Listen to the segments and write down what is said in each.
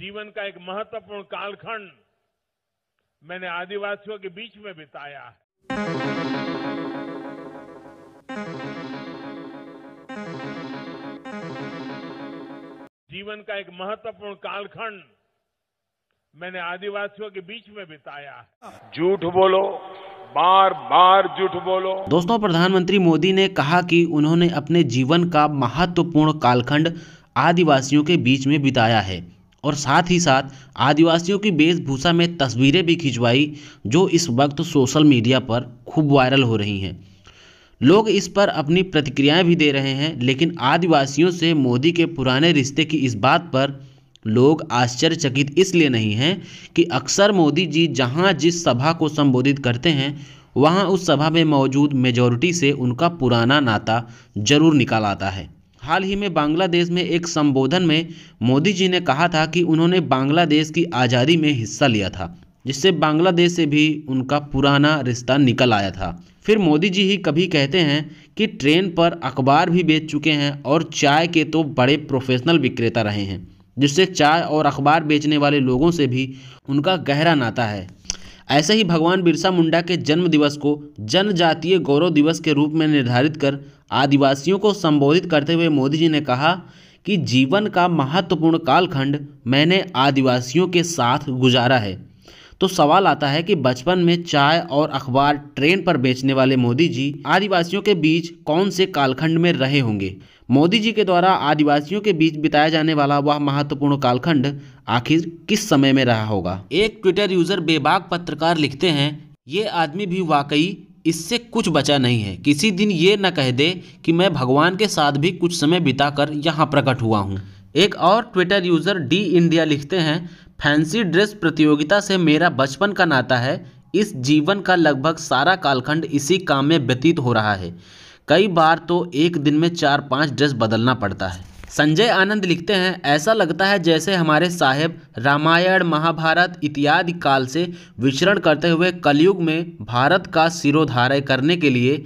जीवन का एक महत्वपूर्ण कालखंड मैंने आदिवासियों के बीच में बिताया है जीवन का एक महत्वपूर्ण कालखंड मैंने आदिवासियों के बीच में बिताया है झूठ बोलो बार बार झूठ बोलो दोस्तों प्रधानमंत्री मोदी ने कहा कि उन्होंने अपने जीवन का महत्वपूर्ण कालखंड आदिवासियों के बीच में बिताया है और साथ ही साथ आदिवासियों की वेशभूषा में तस्वीरें भी खिंचवाई जो इस वक्त सोशल मीडिया पर खूब वायरल हो रही हैं लोग इस पर अपनी प्रतिक्रियाएं भी दे रहे हैं लेकिन आदिवासियों से मोदी के पुराने रिश्ते की इस बात पर लोग आश्चर्यचकित इसलिए नहीं हैं कि अक्सर मोदी जी जहां जिस सभा को संबोधित करते हैं वहां उस सभा में मौजूद मेजॉरिटी से उनका पुराना नाता जरूर निकाल आता है हाल ही में बांग्लादेश में एक संबोधन में मोदी जी ने कहा था कि उन्होंने बांग्लादेश की आज़ादी में हिस्सा लिया था जिससे बांग्लादेश से भी उनका पुराना रिश्ता निकल आया था फिर मोदी जी ही कभी कहते हैं कि ट्रेन पर अखबार भी बेच चुके हैं और चाय के तो बड़े प्रोफेशनल विक्रेता रहे हैं जिससे चाय और अखबार बेचने वाले लोगों से भी उनका गहरा नाता है ऐसे ही भगवान बिरसा मुंडा के जन्म दिवस को जनजातीय गौरव दिवस के रूप में निर्धारित कर आदिवासियों को संबोधित करते हुए मोदी जी ने कहा कि जीवन का महत्वपूर्ण कालखंड मैंने आदिवासियों के साथ गुजारा है तो सवाल आता है कि बचपन में चाय और अखबार ट्रेन पर बेचने वाले मोदी जी आदिवासियों के बीच कौन से कालखंड में रहे होंगे मोदी जी के द्वारा आदिवासियों के बीच बिताया जाने वाला वह महत्वपूर्ण कालखंड आखिर किस समय में रहा होगा एक ट्विटर यूजर बेबाक पत्रकार लिखते हैं ये आदमी भी वाकई इससे कुछ बचा नहीं है किसी दिन ये न कह दे कि मैं भगवान के साथ भी कुछ समय बिताकर यहाँ प्रकट हुआ हूँ एक और ट्विटर यूज़र डी इंडिया लिखते हैं फैंसी ड्रेस प्रतियोगिता से मेरा बचपन का नाता है इस जीवन का लगभग सारा कालखंड इसी काम में व्यतीत हो रहा है कई बार तो एक दिन में चार पाँच ड्रेस बदलना पड़ता है संजय आनंद लिखते हैं ऐसा लगता है जैसे हमारे साहेब रामायण महाभारत इत्यादि काल से विचरण करते हुए कलयुग में भारत का सिरोधार्य करने के लिए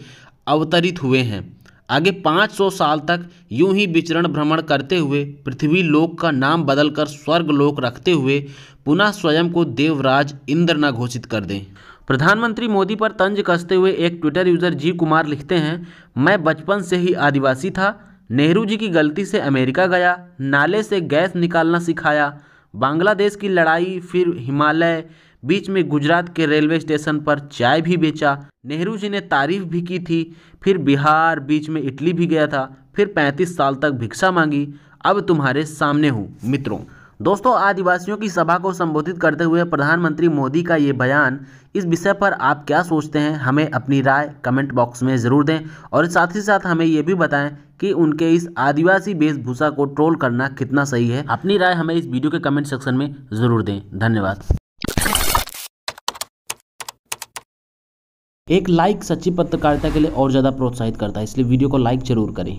अवतरित हुए हैं आगे 500 साल तक यूं ही विचरण भ्रमण करते हुए पृथ्वी लोक का नाम बदलकर स्वर्ग लोक रखते हुए पुनः स्वयं को देवराज इंद्र न घोषित कर दें प्रधानमंत्री मोदी पर तंज कसते हुए एक ट्विटर यूज़र जी कुमार लिखते हैं मैं बचपन से ही आदिवासी था नेहरू जी की गलती से अमेरिका गया नाले से गैस निकालना सिखाया बांग्लादेश की लड़ाई फिर हिमालय बीच में गुजरात के रेलवे स्टेशन पर चाय भी बेचा नेहरू जी ने तारीफ भी की थी फिर बिहार बीच में इटली भी गया था फिर पैंतीस साल तक भिक्षा मांगी अब तुम्हारे सामने हूँ मित्रों दोस्तों आदिवासियों की सभा को संबोधित करते हुए प्रधानमंत्री मोदी का ये बयान इस विषय पर आप क्या सोचते हैं हमें अपनी राय कमेंट बॉक्स में ज़रूर दें और साथ ही साथ हमें ये भी बताएं कि उनके इस आदिवासी वेशभूषा को ट्रोल करना कितना सही है अपनी राय हमें इस वीडियो के कमेंट सेक्शन में ज़रूर दें धन्यवाद एक लाइक सच्ची पत्रकारिता के लिए और ज़्यादा प्रोत्साहित करता है इसलिए वीडियो को लाइक जरूर करें